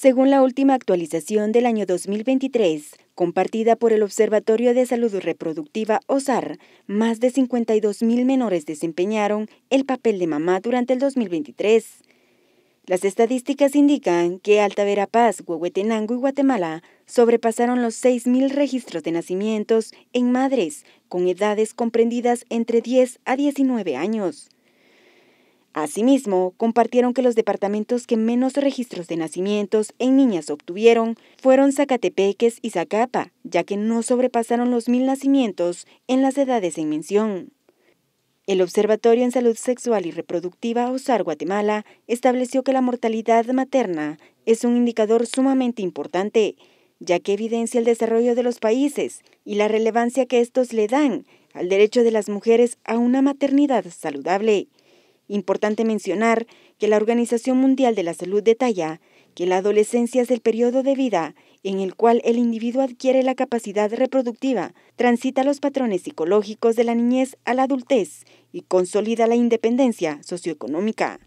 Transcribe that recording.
Según la última actualización del año 2023, compartida por el Observatorio de Salud Reproductiva OSAR, más de 52.000 menores desempeñaron el papel de mamá durante el 2023. Las estadísticas indican que Alta Verapaz, Huehuetenango y Guatemala sobrepasaron los 6.000 registros de nacimientos en madres con edades comprendidas entre 10 a 19 años. Asimismo, compartieron que los departamentos que menos registros de nacimientos en niñas obtuvieron fueron Zacatepeques y Zacapa, ya que no sobrepasaron los mil nacimientos en las edades en mención. El Observatorio en Salud Sexual y Reproductiva OSAR Guatemala estableció que la mortalidad materna es un indicador sumamente importante, ya que evidencia el desarrollo de los países y la relevancia que estos le dan al derecho de las mujeres a una maternidad saludable. Importante mencionar que la Organización Mundial de la Salud detalla que la adolescencia es el periodo de vida en el cual el individuo adquiere la capacidad reproductiva, transita los patrones psicológicos de la niñez a la adultez y consolida la independencia socioeconómica.